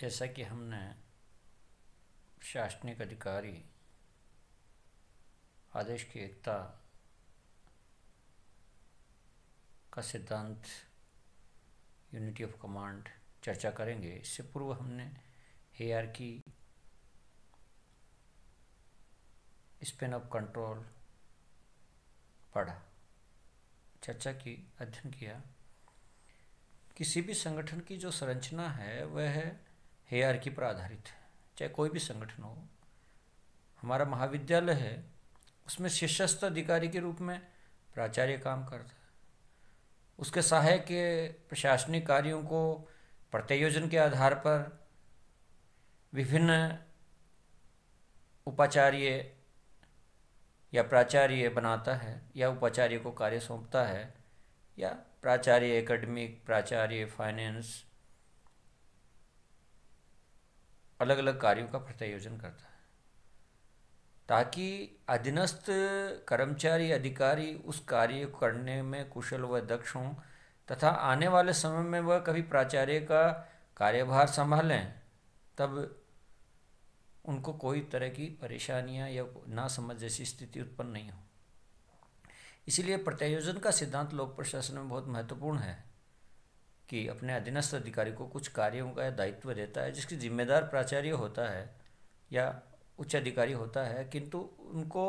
जैसा कि हमने शासनिक अधिकारी आदेश की एकता का सिद्धांत यूनिटी ऑफ कमांड चर्चा करेंगे इससे पूर्व हमने की स्पेन ऑफ कंट्रोल पढ़ा चर्चा की अध्ययन किया किसी भी संगठन की जो संरचना है वह है हे की पर आधारित है चाहे कोई भी संगठन हो हमारा महाविद्यालय है उसमें शीर्षस्थ अधिकारी के रूप में प्राचार्य काम करता है उसके सहायक के प्रशासनिक कार्यों को प्रत्ययोजन के आधार पर विभिन्न उपाचार्य या प्राचार्य बनाता है या उपाचार्य को कार्य सौंपता है या प्राचार्य एकेडमिक प्राचार्य फाइनेंस अलग अलग कार्यों का प्रत्यायोजन करता है ताकि अधीनस्थ कर्मचारी अधिकारी उस कार्य करने में कुशल व दक्ष हों तथा आने वाले समय में वह कभी प्राचार्य का कार्यभार संभालें तब उनको कोई तरह की परेशानियां या ना समझ जैसी स्थिति उत्पन्न नहीं हो इसलिए प्रत्यायोजन का सिद्धांत लोक प्रशासन में बहुत महत्वपूर्ण है कि अपने अधीनस्थ अधिकारी को कुछ कार्यों का दायित्व देता है जिसकी जिम्मेदार प्राचार्य होता है या उच्च अधिकारी होता है किंतु उनको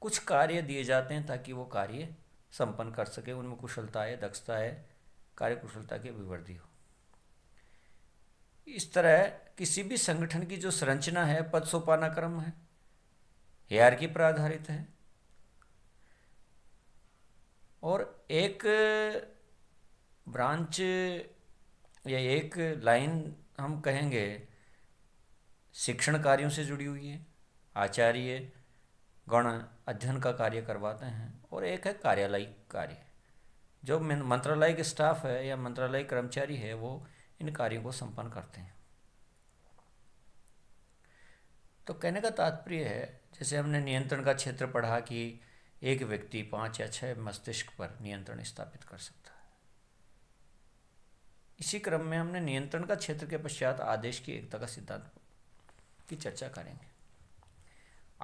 कुछ कार्य दिए जाते हैं ताकि वो कार्य संपन्न कर सके उनमें कुशलता है दक्षता है कार्यकुशलता की अभिवृद्धि हो इस तरह किसी भी संगठन की जो संरचना है पद सोपानाक्रम है की पर आधारित है और एक ब्रांच या एक लाइन हम कहेंगे शिक्षण कार्यों से जुड़ी हुई है आचार्य गण अध्ययन का कार्य करवाते हैं और एक है कार्यालयिक कार्य जो मंत्रालय के स्टाफ है या मंत्रालय कर्मचारी है वो इन कार्यों को संपन्न करते हैं तो कहने का तात्पर्य है जैसे हमने नियंत्रण का क्षेत्र पढ़ा कि एक व्यक्ति पाँच या छः मस्तिष्क पर नियंत्रण स्थापित कर सकता इसी क्रम में हमने नियंत्रण का क्षेत्र के पश्चात आदेश की एकता का सिद्धांत की चर्चा करेंगे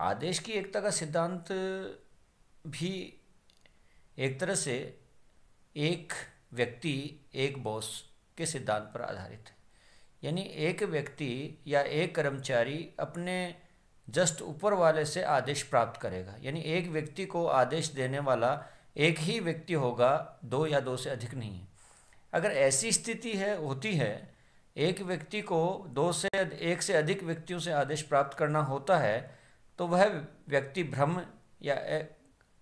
आदेश की एकता का सिद्धांत भी एक तरह से एक व्यक्ति एक बॉस के सिद्धांत पर आधारित है यानी एक व्यक्ति या एक कर्मचारी अपने जस्ट ऊपर वाले से आदेश प्राप्त करेगा यानी एक व्यक्ति को आदेश देने वाला एक ही व्यक्ति होगा दो या दो से अधिक नहीं है अगर ऐसी स्थिति है होती है एक व्यक्ति को दो से एक से अधिक व्यक्तियों से आदेश प्राप्त करना होता है तो वह व्यक्ति भ्रम या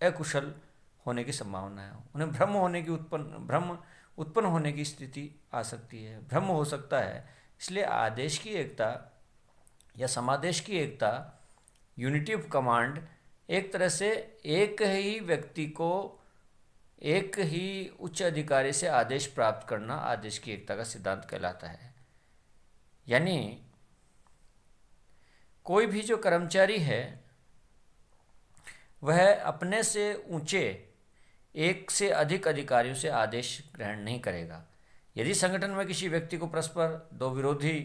अकुशल होने की संभावना है उन्हें भ्रम होने की उत्पन्न भ्रम उत्पन्न होने की स्थिति आ सकती है भ्रम हो सकता है इसलिए आदेश की एकता या समादेश की एकता यूनिटी ऑफ कमांड एक तरह से एक ही व्यक्ति को एक ही उच्च अधिकारी से आदेश प्राप्त करना आदेश की एकता का सिद्धांत कहलाता है यानी कोई भी जो कर्मचारी है वह अपने से ऊंचे एक से अधिक अधिकारियों से आदेश ग्रहण नहीं करेगा यदि संगठन में किसी व्यक्ति को परस्पर दो विरोधी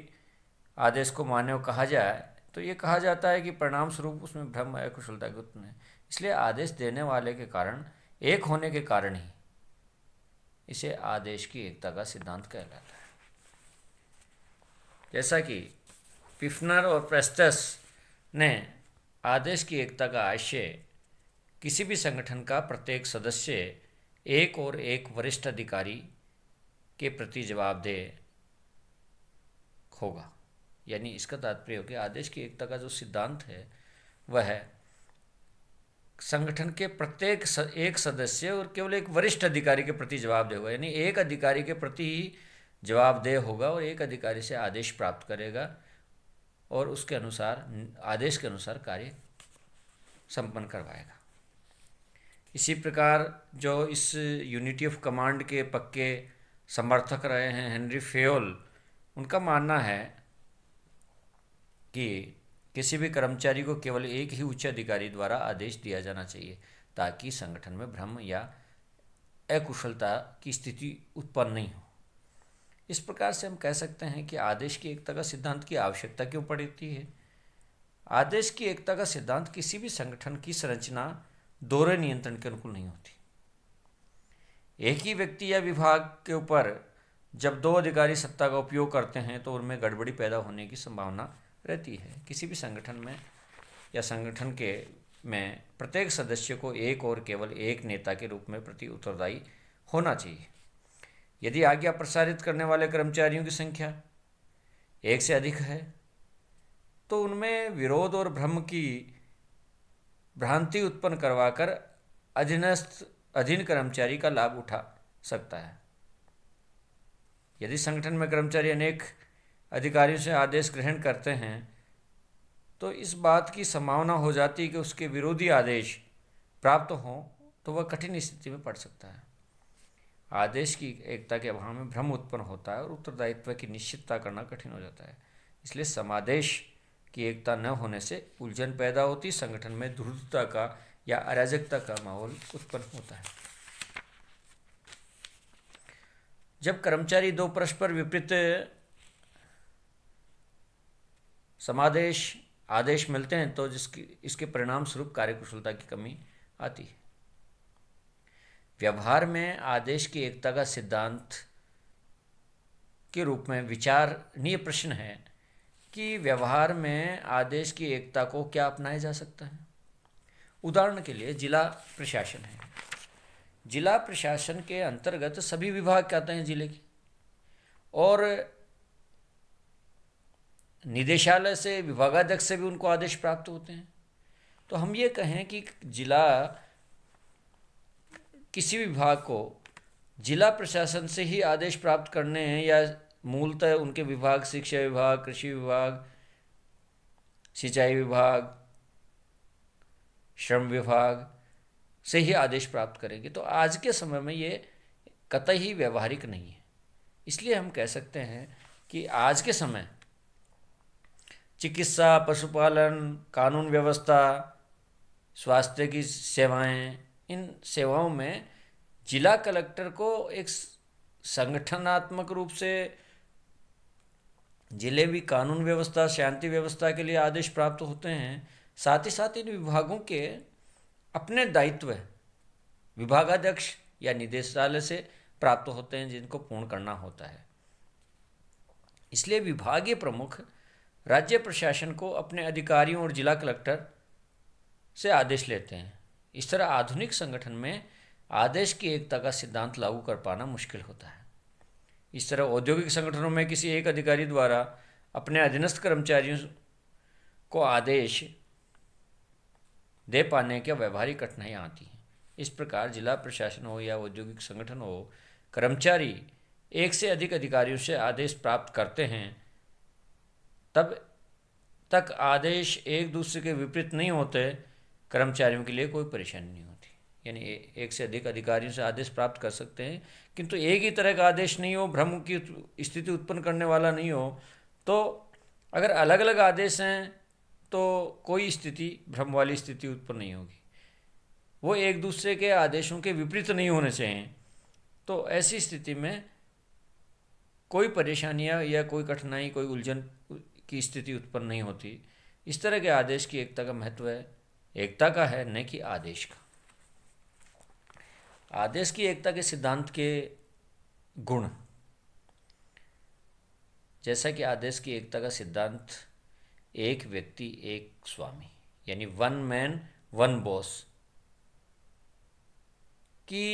आदेश को मान्य कहा जाए तो ये कहा जाता है कि परिणाम स्वरूप उसमें भ्रम है कुशलता के उत्पन्न है इसलिए आदेश देने वाले के कारण एक होने के कारण ही इसे आदेश की एकता का सिद्धांत कहलाता है जैसा कि पिफनर और प्रेस्टस ने आदेश की एकता का आशय किसी भी संगठन का प्रत्येक सदस्य एक और एक वरिष्ठ अधिकारी के प्रति जवाबदेह होगा यानी इसका तात्पर्य हो कि आदेश की एकता का जो सिद्धांत है वह है संगठन के प्रत्येक एक सदस्य और केवल एक वरिष्ठ अधिकारी के प्रति जवाबदेह होगा यानी एक अधिकारी के प्रति ही जवाबदेह होगा और एक अधिकारी से आदेश प्राप्त करेगा और उसके अनुसार आदेश के अनुसार कार्य संपन्न करवाएगा इसी प्रकार जो इस यूनिटी ऑफ कमांड के पक्के समर्थक रहे हैं हेनरी फेयोल उनका मानना है कि किसी भी कर्मचारी को केवल एक ही उच्च अधिकारी द्वारा आदेश दिया जाना चाहिए ताकि संगठन में भ्रम या अकुशलता की स्थिति उत्पन्न नहीं हो इस प्रकार से हम कह सकते हैं कि आदेश की एकता का सिद्धांत की आवश्यकता क्यों पड़ती है आदेश की एकता का सिद्धांत किसी भी संगठन की संरचना दोहरे नियंत्रण के अनुकूल नहीं होती एक ही व्यक्ति या विभाग के ऊपर जब दो अधिकारी सत्ता का उपयोग करते हैं तो उनमें गड़बड़ी पैदा होने की संभावना रहती है किसी भी संगठन में या संगठन के में प्रत्येक सदस्य को एक और केवल एक नेता के रूप में प्रति उत्तरदायी होना चाहिए यदि आज्ञा प्रसारित करने वाले कर्मचारियों की संख्या एक से अधिक है तो उनमें विरोध और भ्रम की भ्रांति उत्पन्न करवाकर अधीनस्थ अधीन कर्मचारी का लाभ उठा सकता है यदि संगठन में कर्मचारी अनेक अधिकारियों से आदेश ग्रहण करते हैं तो इस बात की संभावना हो जाती है कि उसके विरोधी आदेश प्राप्त हों तो वह कठिन स्थिति में पड़ सकता है आदेश की एकता के अभाव में भ्रम उत्पन्न होता है और उत्तरदायित्व की निश्चितता करना कठिन हो जाता है इसलिए समादेश की एकता न होने से उलझन पैदा होती संगठन में ध्रुवता का या अराजकता का माहौल उत्पन्न होता है जब कर्मचारी दो परस्पर विपरीत समादेश आदेश मिलते हैं तो जिसकी इसके परिणाम स्वरूप कार्यकुशलता की कमी आती है व्यवहार में आदेश की एकता का सिद्धांत के रूप में विचारणीय प्रश्न है कि व्यवहार में आदेश की एकता को क्या अपनाया जा सकता है उदाहरण के लिए जिला प्रशासन है जिला प्रशासन के अंतर्गत सभी विभाग आते हैं ज़िले के और निदेशालय से विभागाध्यक्ष से भी उनको आदेश प्राप्त होते हैं तो हम ये कहें कि जिला किसी विभाग को जिला प्रशासन से ही आदेश प्राप्त करने हैं या मूलतः उनके विभाग शिक्षा विभाग कृषि विभाग सिंचाई विभाग श्रम विभाग से ही आदेश प्राप्त करेंगे तो आज के समय में ये कतई ही व्यवहारिक नहीं है इसलिए हम कह सकते हैं कि आज के समय चिकित्सा पशुपालन कानून व्यवस्था स्वास्थ्य की सेवाएं इन सेवाओं में जिला कलेक्टर को एक संगठनात्मक रूप से जिले भी कानून व्यवस्था शांति व्यवस्था के लिए आदेश प्राप्त होते हैं साथ ही साथ इन विभागों के अपने दायित्व विभागाध्यक्ष या निदेशालय से प्राप्त होते हैं जिनको पूर्ण करना होता है इसलिए विभागीय प्रमुख राज्य प्रशासन को अपने अधिकारियों और जिला कलेक्टर से आदेश लेते हैं इस तरह आधुनिक संगठन में आदेश की एकता का सिद्धांत लागू कर पाना मुश्किल होता है इस तरह औद्योगिक संगठनों में किसी एक अधिकारी द्वारा अपने अधीनस्थ कर्मचारियों को आदेश दे पाने के व्यवहारिक कठिनाइयाँ आती हैं इस प्रकार जिला प्रशासन हो या औद्योगिक संगठन हो कर्मचारी एक से अधिक अधिकारियों से आदेश प्राप्त करते हैं तब तक आदेश एक दूसरे के विपरीत नहीं होते कर्मचारियों के लिए कोई परेशानी नहीं होती यानी एक से अधिक अधिकारियों से आदेश प्राप्त कर सकते हैं किंतु एक ही तरह का आदेश नहीं हो भ्रम की स्थिति उत्पन्न करने वाला नहीं हो तो अगर अलग अलग आदेश हैं तो कोई स्थिति भ्रम वाली स्थिति उत्पन्न नहीं होगी वो एक दूसरे के आदेशों के विपरीत नहीं होने चाहिए तो ऐसी स्थिति में कोई परेशानियाँ या कोई कठिनाई कोई उलझन की स्थिति उत्पन्न नहीं होती इस तरह के आदेश की एकता का महत्व है एकता का है न कि आदेश का आदेश की एकता के सिद्धांत के गुण जैसा कि आदेश की एकता का सिद्धांत एक व्यक्ति एक स्वामी यानी वन मैन वन बॉस की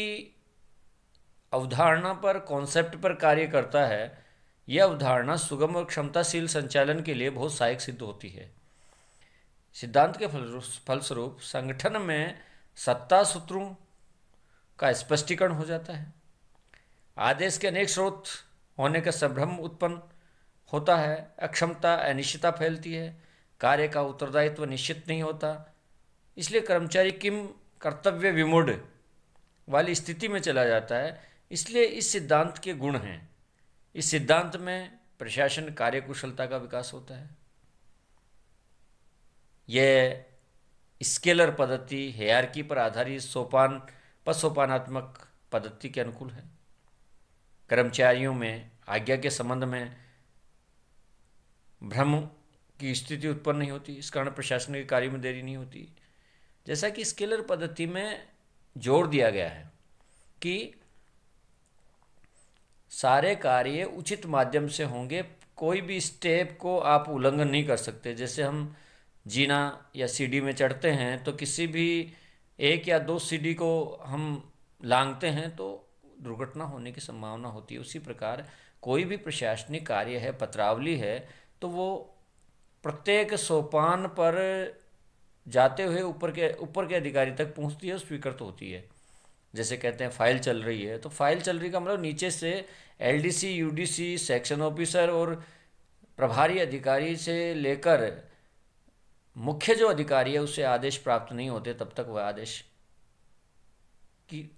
अवधारणा पर कॉन्सेप्ट पर कार्य करता है यह अवधारणा सुगम और क्षमताशील संचालन के लिए बहुत सहायक सिद्ध होती है सिद्धांत के फलस्वरूप संगठन में सत्ता सूत्रों का स्पष्टीकरण हो जाता है आदेश के अनेक स्रोत होने का संभ्रम उत्पन्न होता है अक्षमता अनिश्चितता फैलती है कार्य का उत्तरदायित्व निश्चित नहीं होता इसलिए कर्मचारी किम कर्तव्य विमूढ़ वाली स्थिति में चला जाता है इसलिए इस सिद्धांत के गुण हैं इस सिद्धांत में प्रशासन कार्यकुशलता का विकास होता है यह स्केलर पद्धति हेयरकी पर आधारित सोपान पसोपानात्मक पद्धति के अनुकूल है कर्मचारियों में आज्ञा के संबंध में भ्रम की स्थिति उत्पन्न नहीं होती इस कारण प्रशासन के कार्य में देरी नहीं होती जैसा कि स्केलर पद्धति में जोर दिया गया है कि सारे कार्य उचित माध्यम से होंगे कोई भी स्टेप को आप उल्लंघन नहीं कर सकते जैसे हम जीना या सीढ़ी में चढ़ते हैं तो किसी भी एक या दो सीढ़ी को हम लांगते हैं तो दुर्घटना होने की संभावना होती है उसी प्रकार कोई भी प्रशासनिक कार्य है पत्रावली है तो वो प्रत्येक सोपान पर जाते हुए ऊपर के ऊपर के अधिकारी तक पहुंचती है स्वीकृत होती है जैसे कहते हैं फाइल चल रही है तो फाइल चल रही का मतलब नीचे से एल डी सेक्शन ऑफिसर और प्रभारी अधिकारी से लेकर मुख्य जो अधिकारी है उसे आदेश प्राप्त नहीं होते तब तक वह आदेश की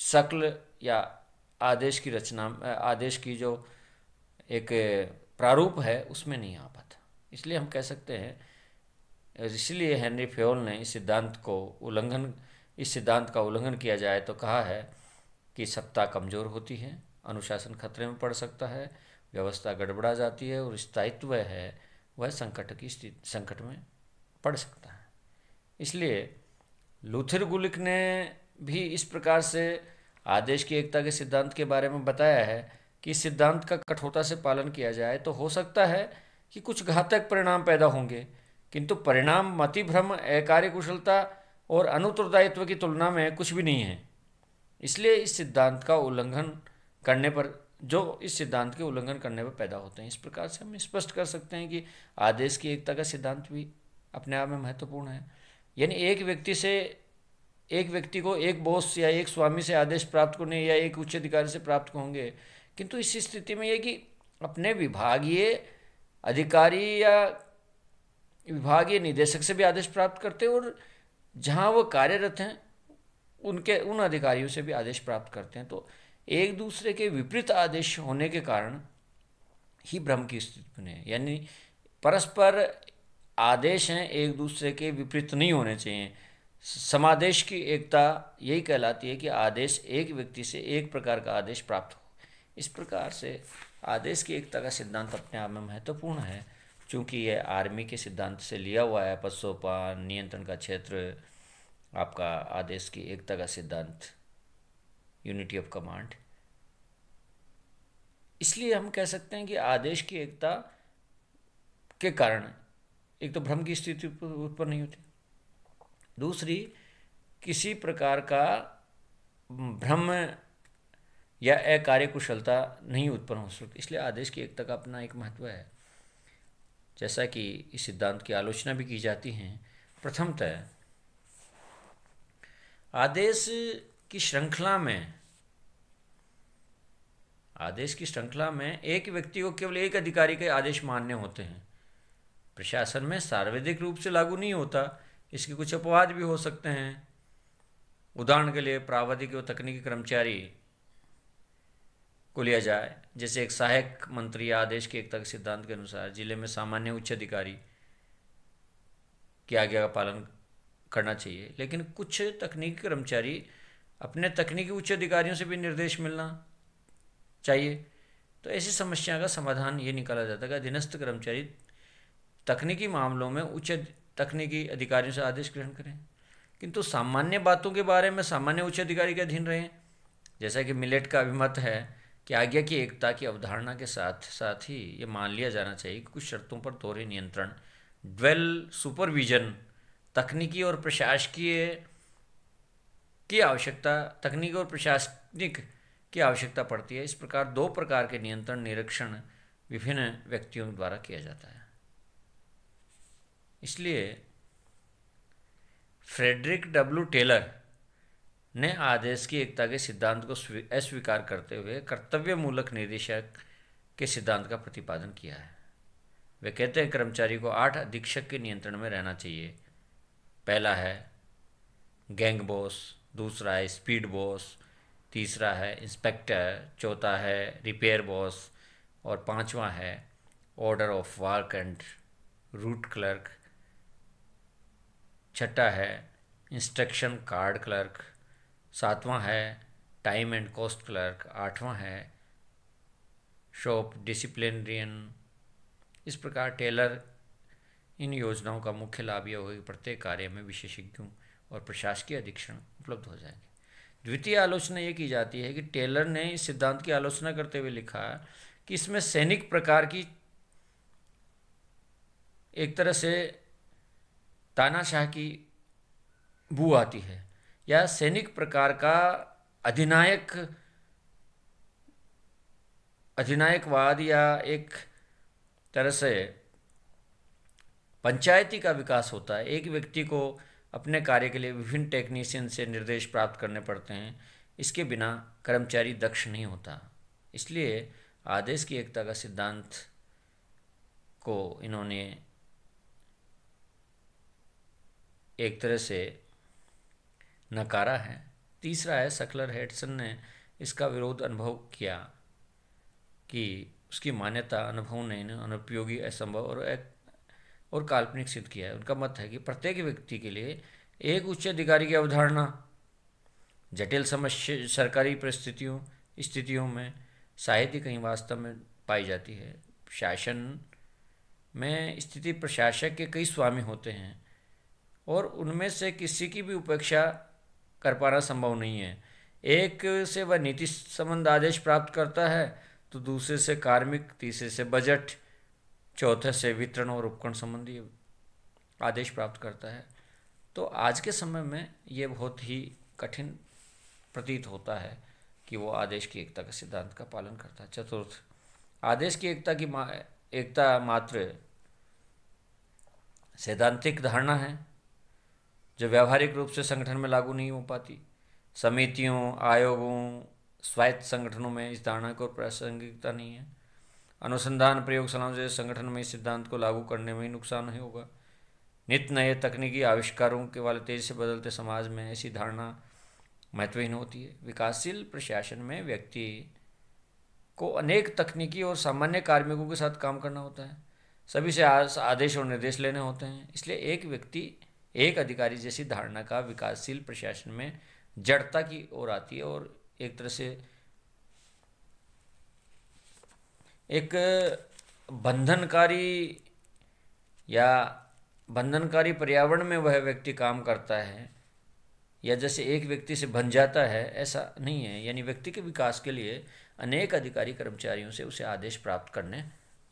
शक्ल या आदेश की रचना आदेश की जो एक प्रारूप है उसमें नहीं आ पाता इसलिए हम कह सकते हैं इसलिए हेनरी फ्योल ने इस सिद्धांत को उल्लंघन इस सिद्धांत का उल्लंघन किया जाए तो कहा है कि सत्ता कमज़ोर होती है अनुशासन खतरे में पड़ सकता है व्यवस्था गड़बड़ा जाती है और स्थायित्व है वह संकट की स्थिति संकट में पड़ सकता है इसलिए लूथिर गुलिक ने भी इस प्रकार से आदेश की एकता के सिद्धांत के बारे में बताया है कि इस सिद्धांत का कठोरता से पालन किया जाए तो हो सकता है कि कुछ घातक परिणाम पैदा होंगे किंतु परिणाम मतिभ्रम अकार्य कुशलता और अनुत्तरदायित्व की तुलना में कुछ भी नहीं है इसलिए इस सिद्धांत का उल्लंघन करने पर जो इस सिद्धांत के उल्लंघन करने पर पैदा होते हैं इस प्रकार से हम स्पष्ट कर सकते हैं कि आदेश की एकता का सिद्धांत भी अपने आप में महत्वपूर्ण है यानी एक व्यक्ति से एक व्यक्ति को एक बॉस या एक स्वामी से आदेश प्राप्त करने या एक उच्च अधिकारी से प्राप्त होंगे किंतु इस स्थिति में यह कि अपने विभागीय अधिकारी या विभागीय निदेशक से भी आदेश प्राप्त करते और जहाँ वो कार्यरत हैं उनके उन अधिकारियों से भी आदेश प्राप्त करते हैं तो एक दूसरे के विपरीत आदेश होने के कारण ही भ्रम की स्थिति बने यानी परस्पर आदेश हैं एक दूसरे के विपरीत नहीं होने चाहिए समादेश की एकता यही कहलाती है कि आदेश एक व्यक्ति से एक प्रकार का आदेश प्राप्त हो इस प्रकार से आदेश की एकता का सिद्धांत अपने आप में महत्वपूर्ण है चूँकि ये आर्मी के सिद्धांत से लिया हुआ है पशुपा नियंत्रण का क्षेत्र आपका आदेश की एकता का सिद्धांत यूनिटी ऑफ कमांड इसलिए हम कह सकते हैं कि आदेश की एकता के कारण एक तो भ्रम की स्थिति उत्पन्न नहीं होती दूसरी किसी प्रकार का भ्रम या अकार्य कुशलता नहीं उत्पन्न हो सकती इसलिए आदेश की एकता का अपना एक महत्व है जैसा कि इस सिद्धांत की आलोचना भी की जाती है प्रथमतः आदेश की श्रृंखला में आदेश की श्रृंखला में एक व्यक्ति को केवल एक अधिकारी के आदेश मान्य होते हैं प्रशासन में सार्वजनिक रूप से लागू नहीं होता इसके कुछ अपवाद भी हो सकते हैं उदाहरण के लिए प्रावधिक व तकनीकी कर्मचारी को लिया जाए जैसे एक सहायक मंत्री आदेश के एकता के सिद्धांत के अनुसार जिले में सामान्य उच्च अधिकारी की आज्ञा का पालन करना चाहिए लेकिन कुछ तकनीकी कर्मचारी अपने तकनीकी उच्च अधिकारियों से भी निर्देश मिलना चाहिए तो ऐसी समस्या का समाधान ये निकाला जाता है कि अधीनस्थ कर्मचारी तकनीकी मामलों में उच्च तकनीकी अधिकारियों से आदेश ग्रहण करें किंतु सामान्य बातों के बारे में सामान्य उच्च अधिकारी के अधीन रहें जैसा कि मिलेट का अभिमत है कि आज्ञा की एकता की अवधारणा के साथ साथ ही ये मान लिया जाना चाहिए कि कुछ शर्तों पर दोहरे नियंत्रण ड्वेल सुपरविजन तकनीकी और प्रशासकीय की आवश्यकता तकनीकी और प्रशासनिक की आवश्यकता पड़ती है इस प्रकार दो प्रकार के नियंत्रण निरीक्षण विभिन्न व्यक्तियों द्वारा किया जाता है इसलिए फ्रेडरिक डब्ल्यू टेलर ने आदेश की एकता के सिद्धांत को अस्वीकार करते हुए कर्तव्य मूलक निदेशक के सिद्धांत का प्रतिपादन किया है वे कहते हैं कर्मचारी को आठ अधीक्षक के नियंत्रण में रहना चाहिए पहला है गैंग बॉस दूसरा है स्पीड बॉस तीसरा है इंस्पेक्टर चौथा है रिपेयर बॉस और पांचवा है order of work and route clerk छठा है इंस्ट्रक्शन कार्ड क्लर्क सातवां है टाइम एंड कॉस्ट क्लर्क आठवां है शॉप डिसिप्लिनरियन इस प्रकार टेलर इन योजनाओं का मुख्य लाभ यह होगा कि प्रत्येक कार्य में विशेषज्ञों और प्रशासकीय अधीक्षण उपलब्ध हो जाएंगे द्वितीय आलोचना ये की जाती है कि टेलर ने इस सिद्धांत की आलोचना करते हुए लिखा कि इसमें सैनिक प्रकार की एक तरह से तानाशाह की बू आती है या सैनिक प्रकार का अधिनायक अधिनायकवाद या एक तरह से पंचायती का विकास होता है एक व्यक्ति को अपने कार्य के लिए विभिन्न टेक्नीशियन से निर्देश प्राप्त करने पड़ते हैं इसके बिना कर्मचारी दक्ष नहीं होता इसलिए आदेश की एकता का सिद्धांत को इन्होंने एक तरह से नकारा है तीसरा है सकलर हेडसन ने इसका विरोध अनुभव किया कि उसकी मान्यता अनुभव ने अनुपयोगी असंभव और एक और काल्पनिक सिद्ध किया है उनका मत है कि प्रत्येक व्यक्ति के लिए एक उच्च अधिकारी की अवधारणा जटिल समस्या सरकारी परिस्थितियों स्थितियों में साहित्य कहीं वास्तव में पाई जाती है शासन में स्थिति प्रशासक के कई स्वामी होते हैं और उनमें से किसी की भी उपेक्षा कर पाना संभव नहीं है एक से वह नीति संबंध आदेश प्राप्त करता है तो दूसरे से कार्मिक तीसरे से बजट चौथे से वितरण और उपकरण संबंधी आदेश प्राप्त करता है तो आज के समय में ये बहुत ही कठिन प्रतीत होता है कि वो आदेश की एकता के सिद्धांत का पालन करता है चतुर्थ आदेश की एकता की मा, एकता मात्र सैद्धांतिक धारणा है जो व्यावहारिक रूप से संगठन में लागू नहीं हो पाती समितियों आयोगों स्वायत्त संगठनों में इस धारणा को प्रासंगिकता नहीं है अनुसंधान प्रयोगशालाओं जैसे संगठन में इस सिद्धांत को लागू करने में ही नुकसान ही होगा नित नए तकनीकी आविष्कारों के वाले तेजी से बदलते समाज में ऐसी धारणा महत्वहीन होती है विकासशील प्रशासन में व्यक्ति को अनेक तकनीकी और सामान्य कार्मिकों के साथ काम करना होता है सभी से आदेश और निर्देश लेने होते हैं इसलिए एक व्यक्ति एक अधिकारी जैसी धारणा का विकासशील प्रशासन में जड़ता की ओर आती है और एक तरह से एक बंधनकारी या बंधनकारी पर्यावरण में वह व्यक्ति काम करता है या जैसे एक व्यक्ति से बन जाता है ऐसा नहीं है यानी व्यक्ति के विकास के लिए अनेक अधिकारी कर्मचारियों से उसे आदेश प्राप्त करने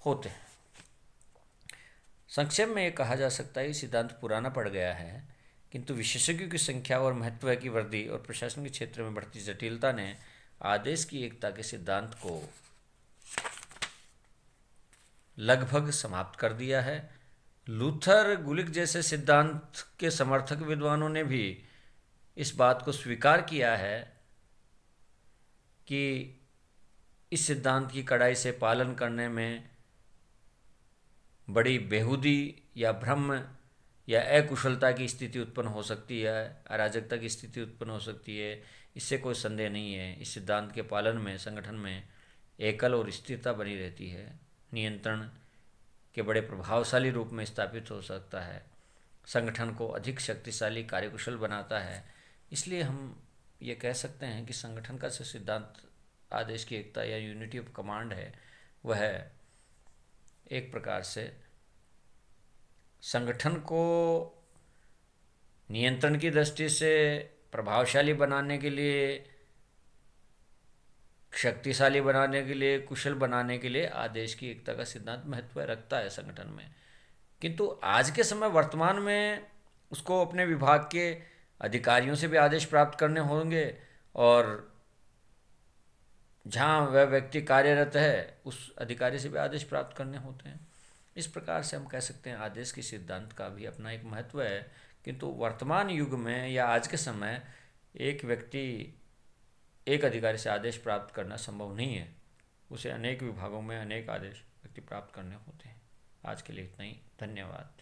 होते हैं संक्षेप में ये कहा जा सकता है कि सिद्धांत पुराना पड़ गया है किंतु विशेषज्ञों की संख्या और महत्व की वृद्धि और प्रशासन के क्षेत्र में बढ़ती जटिलता ने आदेश की एकता के सिद्धांत को लगभग समाप्त कर दिया है लूथर गुलिक जैसे सिद्धांत के समर्थक विद्वानों ने भी इस बात को स्वीकार किया है कि इस सिद्धांत की कड़ाई से पालन करने में बड़ी बेहूदी या भ्रम या अकुशलता की स्थिति उत्पन्न हो सकती है अराजकता की स्थिति उत्पन्न हो सकती है इससे कोई संदेह नहीं है इस सिद्धांत के पालन में संगठन में एकल और स्थिरता बनी रहती है नियंत्रण के बड़े प्रभावशाली रूप में स्थापित हो सकता है संगठन को अधिक शक्तिशाली कार्यकुशल बनाता है इसलिए हम ये कह सकते हैं कि संगठन का जो सिद्धांत आदेश की एकता या यूनिटी ऑफ कमांड है वह एक प्रकार से संगठन को नियंत्रण की दृष्टि से प्रभावशाली बनाने के लिए शक्तिशाली बनाने के लिए कुशल बनाने के लिए आदेश की एकता का सिद्धांत महत्व रखता है संगठन में किंतु आज के समय वर्तमान में उसको अपने विभाग के अधिकारियों से भी आदेश प्राप्त करने होंगे और जहाँ वह व्यक्ति कार्यरत है उस अधिकारी से भी आदेश प्राप्त करने होते हैं इस प्रकार से हम कह सकते हैं आदेश के सिद्धांत का भी अपना एक महत्व है किंतु वर्तमान युग में या आज के समय एक व्यक्ति एक अधिकारी से आदेश प्राप्त करना संभव नहीं है उसे अनेक विभागों में अनेक आदेश व्यक्ति प्राप्त करने होते हैं आज के लिए इतना ही धन्यवाद